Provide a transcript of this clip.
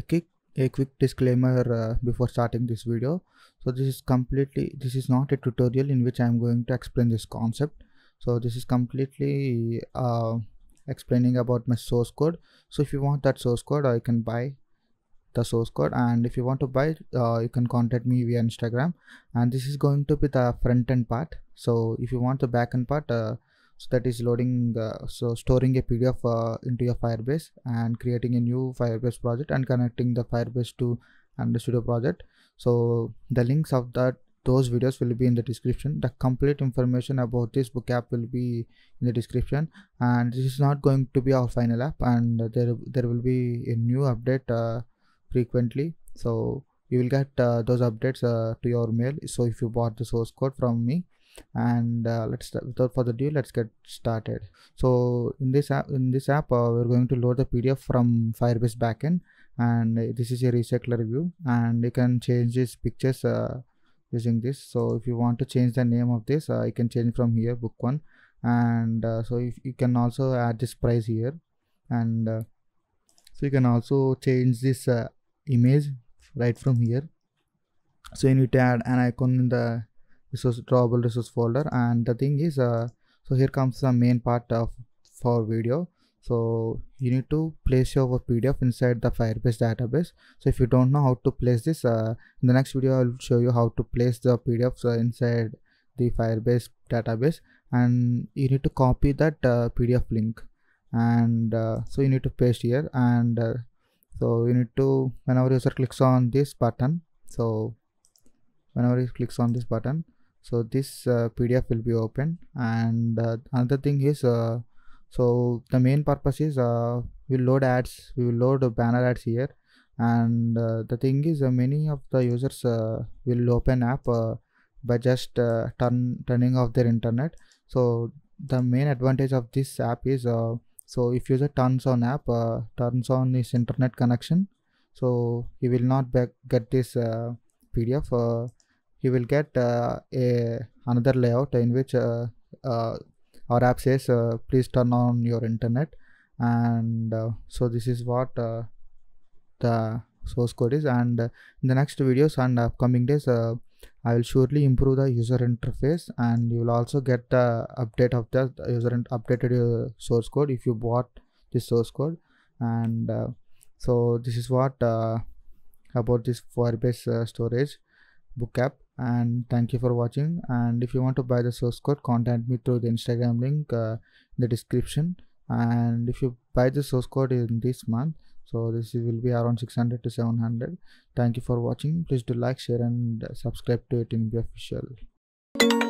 a quick a quick disclaimer uh, before starting this video so this is completely this is not a tutorial in which i am going to explain this concept so this is completely uh, explaining about my source code so if you want that source code i can buy the source code and if you want to buy uh, you can contact me via instagram and this is going to be the front end part so if you want the back end part uh, so that is loading uh, so storing a pdf uh, into your firebase and creating a new firebase project and connecting the firebase to and studio project so the links of that those videos will be in the description the complete information about this book app will be in the description and this is not going to be our final app and there there will be a new update uh, frequently so you will get uh, those updates uh, to your mail so if you bought the source code from me and uh, let's without further ado let's get started so in this app in this app uh, we're going to load the pdf from firebase backend and this is a recycler view and you can change these pictures uh, using this so if you want to change the name of this uh, you can change from here book one and uh, so if you can also add this price here and uh, so you can also change this uh, image right from here so you need to add an icon in the resource drawable resource folder and the thing is uh, so here comes the main part of for video so you need to place your pdf inside the firebase database so if you don't know how to place this uh, in the next video i'll show you how to place the PDF uh, inside the firebase database and you need to copy that uh, pdf link and uh, so you need to paste here and uh, so you need to whenever user clicks on this button so whenever he clicks on this button so this uh, pdf will be open and uh, another thing is uh, so the main purpose is uh, we will load ads we will load banner ads here and uh, the thing is uh, many of the users will open app by just turn turning off their internet so the main advantage of this app is so if user turns on app turns on his internet connection so he will not get this pdf you will get uh, a another layout in which uh, uh our app says uh, please turn on your internet and uh, so this is what the source code is and in the next videos and upcoming days I will surely improve the user interface and you will also get the update of the user and updated source code if you bought this source code and uh, so this is what uh, about this Firebase uh, storage book app and thank you for watching and if you want to buy the source code contact me through the instagram link uh, in the description and if you buy the source code in this month so this will be around 600 to 700 thank you for watching please do like share and uh, subscribe to it in the official